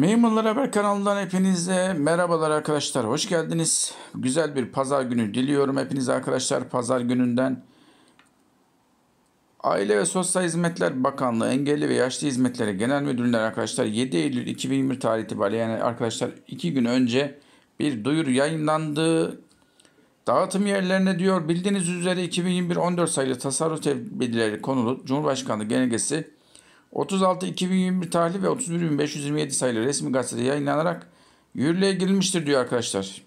Maymunlar Haber kanalından hepinize merhabalar arkadaşlar. Hoş geldiniz. Güzel bir pazar günü diliyorum hepinize arkadaşlar. Pazar gününden Aile ve Sosyal Hizmetler Bakanlığı Engelli ve Yaşlı Hizmetlere Genel Müdürlüğü'nden arkadaşlar 7 Eylül 2020 tarihi itibariyle yani arkadaşlar 2 gün önce bir duyuru yayınlandı. Dağıtım yerlerine diyor bildiğiniz üzere 2021 14 sayılı tasarruf tedbirleri konulu Cumhurbaşkanlığı genelgesi 36-2021 tarihli ve 31.527 sayılı resmi gazetede yayınlanarak yürürlüğe girilmiştir diyor arkadaşlar.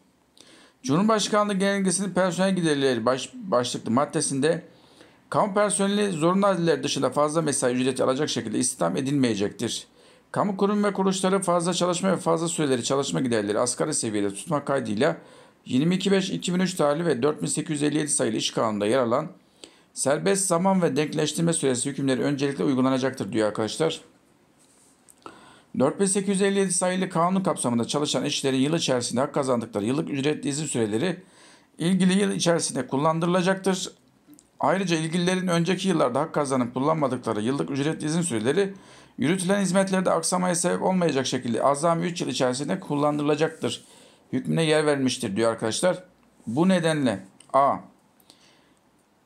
Cumhurbaşkanlığı Genelgesi'nin personel giderleri baş, başlıklı maddesinde kamu personeli zorunlu adiller dışında fazla mesai ücreti alacak şekilde istihdam edilmeyecektir. Kamu kurum ve kuruluşları fazla çalışma ve fazla süreleri çalışma giderleri asgari seviyede tutmak kaydıyla 225.2003 tarihli ve 4857 sayılı iş kanununda yer alan Serbest zaman ve denkleştirme süresi hükümleri öncelikle uygulanacaktır diyor arkadaşlar. 4857 sayılı kanun kapsamında çalışan işçilerin yıl içerisinde hak kazandıkları yıllık ücretli izin süreleri ilgili yıl içerisinde kullandırılacaktır. Ayrıca ilgililerin önceki yıllarda hak kazanıp kullanmadıkları yıllık ücretli izin süreleri yürütülen hizmetlerde aksamaya sebep olmayacak şekilde azami 3 yıl içerisinde kullandırılacaktır. Hükmüne yer vermiştir diyor arkadaşlar. Bu nedenle A.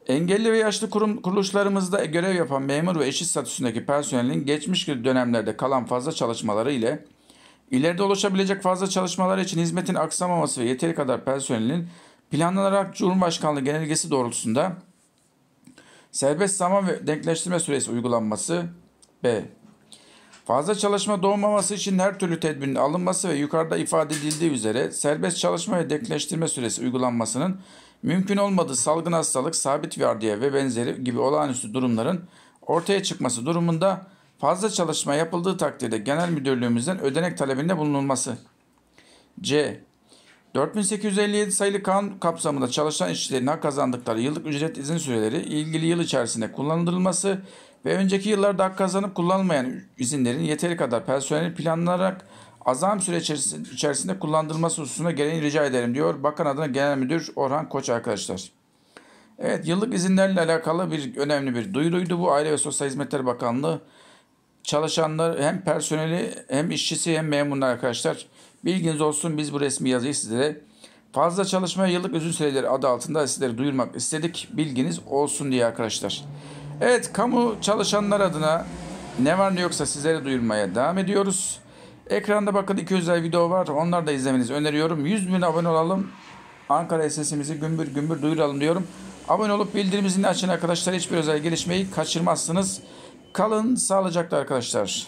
Engelli ve yaşlı kurum, kuruluşlarımızda görev yapan memur ve eşit statüsündeki personelin geçmiş dönemlerde kalan fazla çalışmaları ile ileride oluşabilecek fazla çalışmalar için hizmetin aksamaması ve yeteri kadar personelin planlanarak Cumhurbaşkanlığı genelgesi doğrultusunda serbest zaman ve denkleştirme süresi uygulanması B. Fazla çalışma doğmaması için her türlü tedbirin alınması ve yukarıda ifade edildiği üzere serbest çalışma ve denkleştirme süresi uygulanmasının Mümkün olmadığı salgın hastalık, sabit vardiya ve benzeri gibi olağanüstü durumların ortaya çıkması durumunda fazla çalışma yapıldığı takdirde genel müdürlüğümüzden ödenek talebinde bulunulması. C. 4857 sayılı kanun kapsamında çalışan işçilerin hak kazandıkları yıllık ücret izin süreleri ilgili yıl içerisinde kullanılması ve önceki yıllarda hak kazanıp kullanmayan izinlerin yeteri kadar personel planlanarak azam süre içerisinde, içerisinde kullandırılması hususuna gereğini rica ederim diyor. Bakan adına Genel Müdür Orhan Koç arkadaşlar. Evet yıllık izinlerle alakalı bir önemli bir duyuruydu bu Aile ve Sosyal Hizmetler Bakanlığı. Çalışanlar hem personeli hem işçisi hem memurlar arkadaşlar. Bilginiz olsun biz bu resmi yazıyı sizlere fazla çalışma yıllık üzün süreleri adı altında sizlere duyurmak istedik. Bilginiz olsun diye arkadaşlar. Evet kamu çalışanlar adına ne var ne yoksa sizlere duyurmaya devam ediyoruz. Ekranda bakın 2 özel video var. Onları da izlemenizi öneriyorum. 100 bin abone olalım. Ankara sesimizi gümbür gümbür duyuralım diyorum. Abone olup bildirim zilini açın arkadaşlar. Hiçbir özel gelişmeyi kaçırmazsınız. Kalın sağlıcakla arkadaşlar.